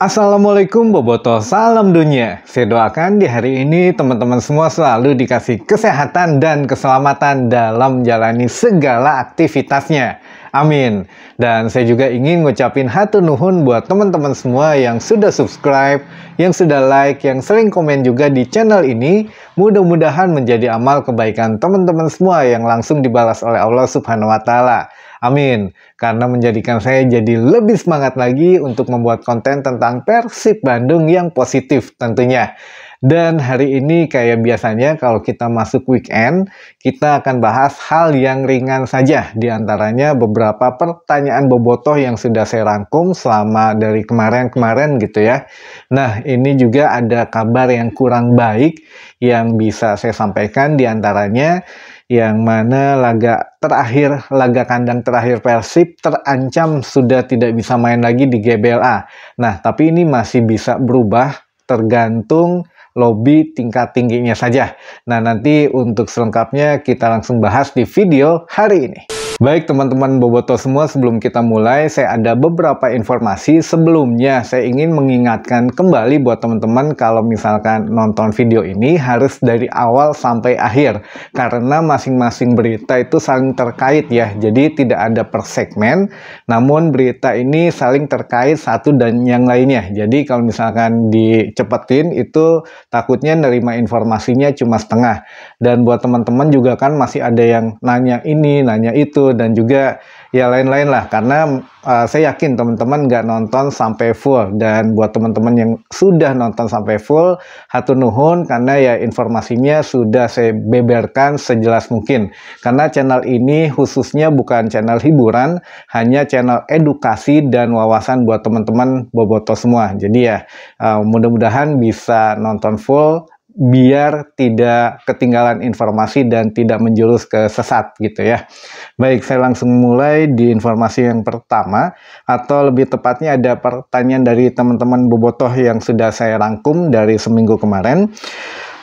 Assalamualaikum Boboto, salam dunia. Saya doakan di hari ini teman-teman semua selalu dikasih kesehatan dan keselamatan dalam menjalani segala aktivitasnya. Amin. Dan saya juga ingin ngucapin hatu nuhun buat teman-teman semua yang sudah subscribe, yang sudah like, yang sering komen juga di channel ini. Mudah-mudahan menjadi amal kebaikan teman-teman semua yang langsung dibalas oleh Allah Subhanahu wa taala. Amin. Karena menjadikan saya jadi lebih semangat lagi untuk membuat konten tentang Persib Bandung yang positif tentunya. Dan hari ini kayak biasanya kalau kita masuk weekend, kita akan bahas hal yang ringan saja. Di antaranya beberapa pertanyaan bobotoh yang sudah saya rangkum selama dari kemarin-kemarin gitu ya. Nah ini juga ada kabar yang kurang baik yang bisa saya sampaikan di antaranya yang mana laga terakhir, laga kandang terakhir Persib terancam sudah tidak bisa main lagi di GBLA. Nah, tapi ini masih bisa berubah tergantung lobby tingkat tingginya saja. Nah, nanti untuk selengkapnya kita langsung bahas di video hari ini. Baik teman-teman Boboto semua, sebelum kita mulai, saya ada beberapa informasi. Sebelumnya, saya ingin mengingatkan kembali buat teman-teman kalau misalkan nonton video ini harus dari awal sampai akhir. Karena masing-masing berita itu saling terkait ya, jadi tidak ada per segmen. Namun berita ini saling terkait satu dan yang lainnya. Jadi kalau misalkan dicepetin itu takutnya nerima informasinya cuma setengah. Dan buat teman-teman juga kan masih ada yang nanya ini, nanya itu, dan juga ya lain-lain lah karena uh, saya yakin teman-teman nggak nonton sampai full dan buat teman-teman yang sudah nonton sampai full hatu nuhun karena ya informasinya sudah saya beberkan sejelas mungkin karena channel ini khususnya bukan channel hiburan hanya channel edukasi dan wawasan buat teman-teman boboto semua jadi ya uh, mudah-mudahan bisa nonton full biar tidak ketinggalan informasi dan tidak menjurus ke sesat gitu ya. Baik, saya langsung mulai di informasi yang pertama atau lebih tepatnya ada pertanyaan dari teman-teman bobotoh yang sudah saya rangkum dari seminggu kemarin.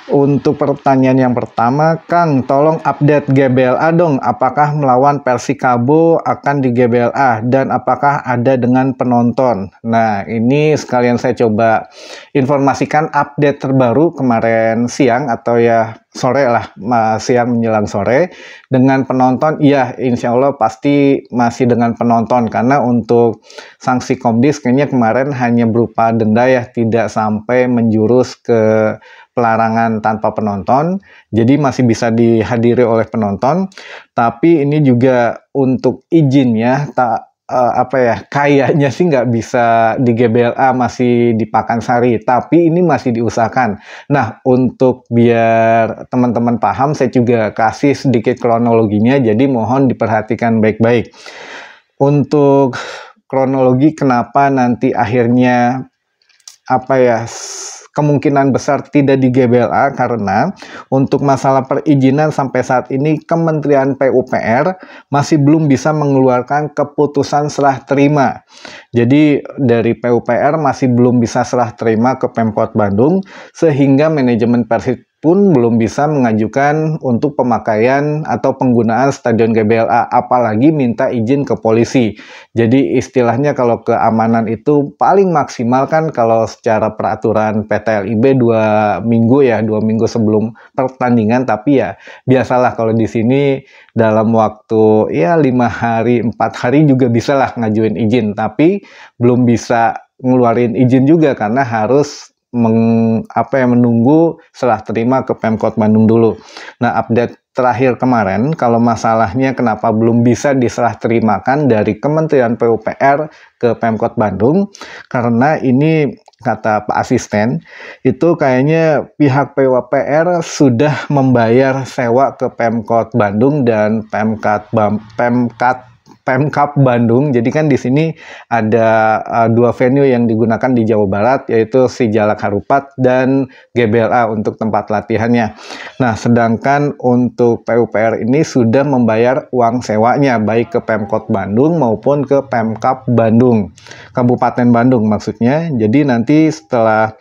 Untuk pertanyaan yang pertama, Kang, tolong update GBLA dong. Apakah melawan Persikabo akan di GBLA dan apakah ada dengan penonton? Nah, ini sekalian saya coba informasikan update terbaru kemarin siang atau ya sore lah, siang menjelang sore. Dengan penonton, iya insya Allah pasti masih dengan penonton. Karena untuk sanksi Komdis kayaknya kemarin hanya berupa denda ya, tidak sampai menjurus ke pelarangan tanpa penonton, jadi masih bisa dihadiri oleh penonton. Tapi ini juga untuk izinnya tak uh, eh, apa ya kayaknya sih nggak bisa di GBLA masih di Pakansari, tapi ini masih diusahakan. Nah untuk biar teman-teman paham, saya juga kasih sedikit kronologinya, jadi mohon diperhatikan baik-baik. Untuk kronologi kenapa nanti akhirnya apa ya kemungkinan besar tidak di GBLA karena untuk masalah perizinan sampai saat ini Kementerian PUPR masih belum bisa mengeluarkan keputusan serah terima. Jadi dari PUPR masih belum bisa serah terima ke Pemkot Bandung sehingga manajemen Persib pun belum bisa mengajukan untuk pemakaian atau penggunaan stadion GBLA, apalagi minta izin ke polisi. Jadi istilahnya kalau keamanan itu paling maksimal kan kalau secara peraturan PT LIB dua minggu ya, dua minggu sebelum pertandingan, tapi ya biasalah kalau di sini dalam waktu ya lima hari, empat hari juga bisa lah ngajuin izin, tapi belum bisa ngeluarin izin juga karena harus meng, apa ya menunggu setelah terima ke Pemkot Bandung dulu. Nah, update terakhir kemarin kalau masalahnya kenapa belum bisa diserah terimakan dari Kementerian PUPR ke Pemkot Bandung karena ini kata Pak Asisten itu kayaknya pihak PUPR sudah membayar sewa ke Pemkot Bandung dan Pemkat Pemkat Pemkap Bandung. Jadi kan di sini ada uh, dua venue yang digunakan di Jawa Barat yaitu si Jalak Harupat dan GBLA untuk tempat latihannya. Nah, sedangkan untuk PUPR ini sudah membayar uang sewanya baik ke Pemkot Bandung maupun ke Pemkap Bandung. Kabupaten Bandung maksudnya. Jadi nanti setelah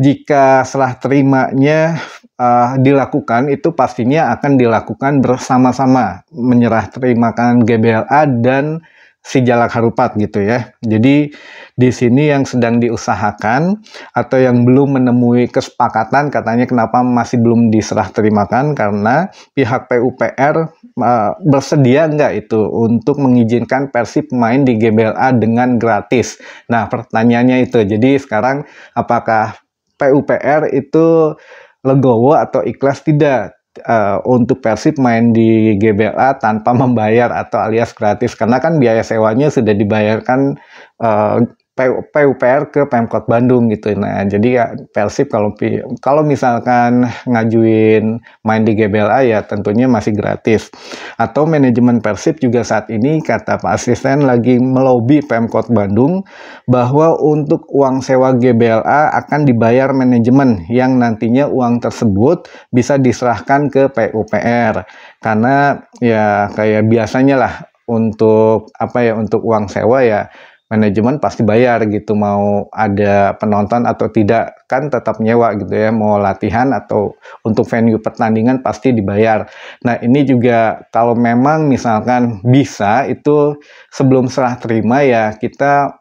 jika setelah terimanya uh, dilakukan itu pastinya akan dilakukan bersama-sama menyerah terimakan GBLA dan si jalak harupat gitu ya. Jadi di sini yang sedang diusahakan atau yang belum menemui kesepakatan katanya kenapa masih belum diserah terimakan karena pihak PUPR uh, eh, bersedia nggak itu untuk mengizinkan Persib main di GBLA dengan gratis. Nah pertanyaannya itu, jadi sekarang apakah PUPR itu legowo atau ikhlas tidak uh, untuk Persib main di GBLA tanpa membayar atau alias gratis karena kan biaya sewanya sudah dibayarkan uh, PUPR ke Pemkot Bandung gitu. Nah, jadi ya Persib kalau kalau misalkan ngajuin main di GBLA ya tentunya masih gratis. Atau manajemen Persib juga saat ini kata Pak Asisten lagi melobi Pemkot Bandung bahwa untuk uang sewa GBLA akan dibayar manajemen yang nantinya uang tersebut bisa diserahkan ke PUPR. Karena ya kayak biasanya lah untuk apa ya untuk uang sewa ya manajemen pasti bayar gitu mau ada penonton atau tidak kan tetap nyewa gitu ya mau latihan atau untuk venue pertandingan pasti dibayar. Nah ini juga kalau memang misalkan bisa itu sebelum serah terima ya kita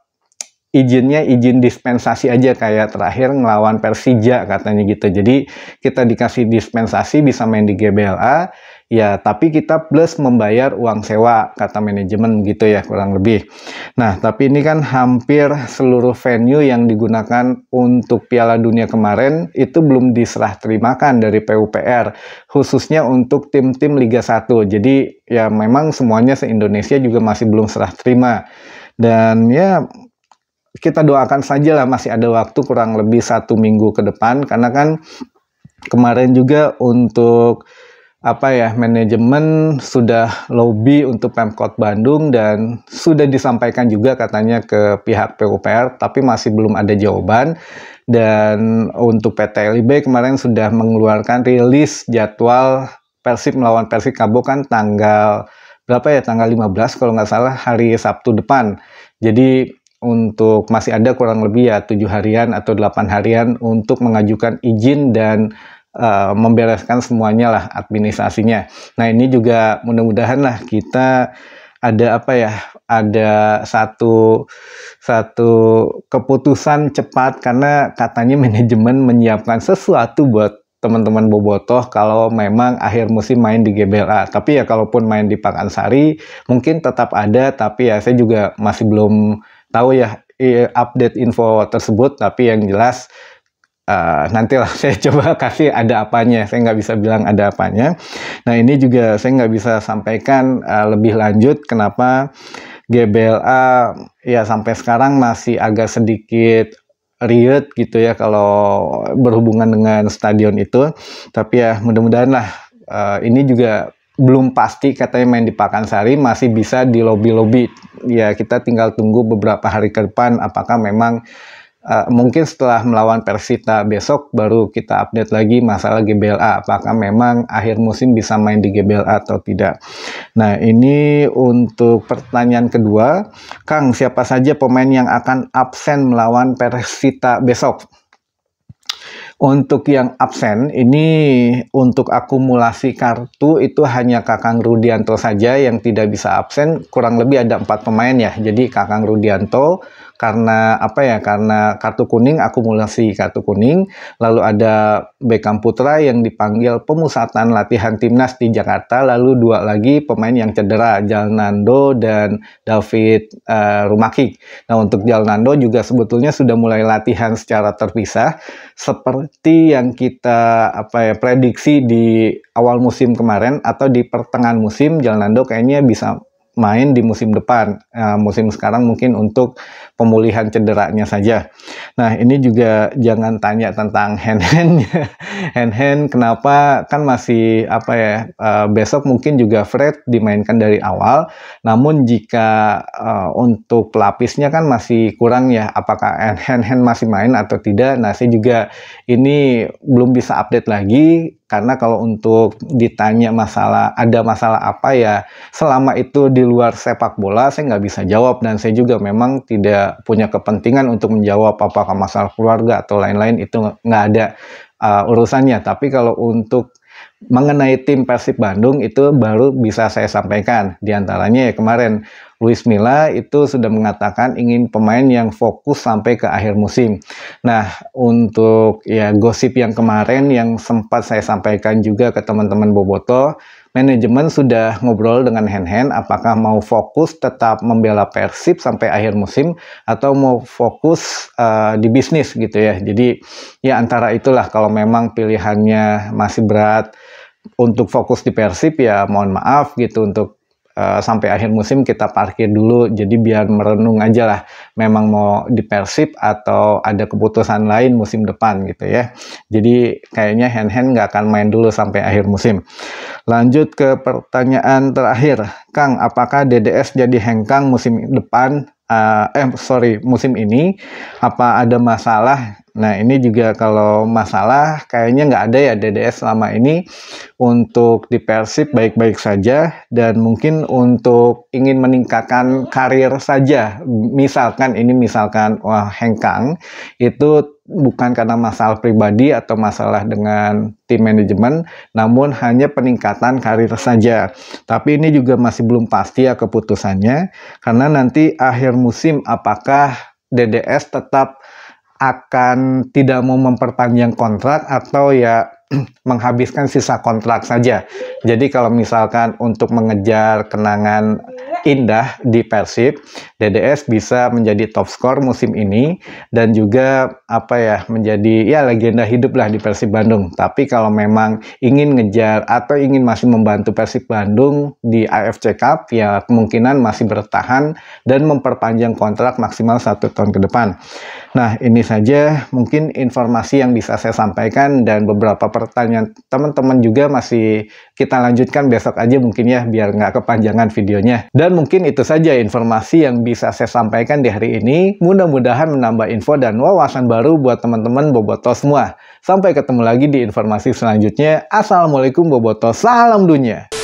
izinnya izin dispensasi aja kayak terakhir ngelawan Persija katanya gitu. Jadi kita dikasih dispensasi bisa main di GBLA Ya, tapi kita plus membayar uang sewa, kata manajemen gitu ya, kurang lebih. Nah, tapi ini kan hampir seluruh venue yang digunakan untuk Piala Dunia kemarin itu belum diserah terimakan dari PUPR, khususnya untuk tim-tim Liga 1. Jadi, ya memang semuanya se-Indonesia juga masih belum serah terima. Dan ya kita doakan saja lah masih ada waktu kurang lebih satu minggu ke depan karena kan kemarin juga untuk apa ya manajemen sudah lobby untuk Pemkot Bandung dan sudah disampaikan juga katanya ke pihak PUPR tapi masih belum ada jawaban dan untuk PT LIB kemarin sudah mengeluarkan rilis jadwal Persib melawan persib Kabo kan tanggal berapa ya tanggal 15 kalau nggak salah hari Sabtu depan jadi untuk masih ada kurang lebih ya tujuh harian atau delapan harian untuk mengajukan izin dan uh, membereskan semuanya lah administrasinya. Nah ini juga mudah-mudahan lah kita ada apa ya ada satu satu keputusan cepat karena katanya manajemen menyiapkan sesuatu buat teman-teman bobotoh kalau memang akhir musim main di GBLA. Tapi ya kalaupun main di Pakansari mungkin tetap ada tapi ya saya juga masih belum tahu ya update info tersebut tapi yang jelas uh, nantilah saya coba kasih ada apanya. Saya nggak bisa bilang ada apanya. Nah ini juga saya nggak bisa sampaikan uh, lebih lanjut kenapa GBLA ya sampai sekarang masih agak sedikit riet gitu ya kalau berhubungan dengan stadion itu. Tapi ya mudah-mudahan lah uh, ini juga belum pasti katanya main di Pakansari masih bisa di lobby-lobby. Ya kita tinggal tunggu beberapa hari ke depan apakah memang uh, mungkin setelah melawan Persita besok baru kita update lagi masalah GBLA apakah memang akhir musim bisa main di GBLA atau tidak. Nah, ini untuk pertanyaan kedua, Kang, siapa saja pemain yang akan absen melawan Persita besok? Untuk yang absen ini untuk akumulasi kartu itu hanya Kakang Rudianto saja yang tidak bisa absen kurang lebih ada empat pemain ya. Jadi Kakang Rudianto karena apa ya karena kartu kuning akumulasi kartu kuning lalu ada Beckham Putra yang dipanggil pemusatan latihan timnas di Jakarta lalu dua lagi pemain yang cedera Jalnando dan David uh, Rumaki. Nah untuk Jalnando juga sebetulnya sudah mulai latihan secara terpisah seperti seperti yang kita apa ya prediksi di awal musim kemarin atau di pertengahan musim Jalan Nando kayaknya bisa main di musim depan. Uh, musim sekarang mungkin untuk pemulihan cederanya saja. Nah, ini juga jangan tanya tentang hand hand hand hand kenapa kan masih apa ya uh, besok mungkin juga Fred dimainkan dari awal. Namun jika uh, untuk pelapisnya kan masih kurang ya apakah hand hand masih main atau tidak. Nah, saya juga ini belum bisa update lagi karena kalau untuk ditanya masalah ada masalah apa ya, selama itu di luar sepak bola saya nggak bisa jawab dan saya juga memang tidak punya kepentingan untuk menjawab apakah masalah keluarga atau lain-lain itu nggak ada uh, urusannya. Tapi kalau untuk mengenai tim Persib Bandung itu baru bisa saya sampaikan. Di antaranya ya kemarin Luis Milla itu sudah mengatakan ingin pemain yang fokus sampai ke akhir musim. Nah, untuk ya gosip yang kemarin yang sempat saya sampaikan juga ke teman-teman Boboto manajemen sudah ngobrol dengan Hen-Hen apakah mau fokus tetap membela Persib sampai akhir musim atau mau fokus uh, di bisnis gitu ya. Jadi ya antara itulah kalau memang pilihannya masih berat untuk fokus di Persib ya mohon maaf gitu untuk Eh, sampai akhir musim kita parkir dulu jadi biar merenung aja lah memang mau di Persib atau ada keputusan lain musim depan gitu ya jadi kayaknya hand hand nggak akan main dulu sampai akhir musim lanjut ke pertanyaan terakhir Kang apakah DDS jadi hengkang musim depan uh, eh sorry musim ini apa ada masalah nah ini juga kalau masalah kayaknya nggak ada ya DDS selama ini untuk di Persib baik-baik saja dan mungkin untuk ingin meningkatkan karir saja misalkan ini misalkan wah hengkang itu bukan karena masalah pribadi atau masalah dengan tim manajemen, namun hanya peningkatan karir saja. Tapi ini juga masih belum pasti ya keputusannya, karena nanti akhir musim apakah DDS tetap akan tidak mau memperpanjang kontrak atau ya menghabiskan sisa kontrak saja. Jadi kalau misalkan untuk mengejar kenangan indah di Persib. DDS bisa menjadi top skor musim ini dan juga apa ya menjadi ya legenda hidup lah di Persib Bandung. Tapi kalau memang ingin ngejar atau ingin masih membantu Persib Bandung di AFC Cup ya kemungkinan masih bertahan dan memperpanjang kontrak maksimal satu tahun ke depan. Nah ini saja mungkin informasi yang bisa saya sampaikan dan beberapa pertanyaan teman-teman juga masih kita lanjutkan besok aja mungkin ya biar nggak kepanjangan videonya. Dan mungkin itu saja informasi yang bisa saya sampaikan di hari ini. Mudah-mudahan menambah info dan wawasan baru buat teman-teman Boboto semua. Sampai ketemu lagi di informasi selanjutnya. Assalamualaikum Boboto, salam dunia.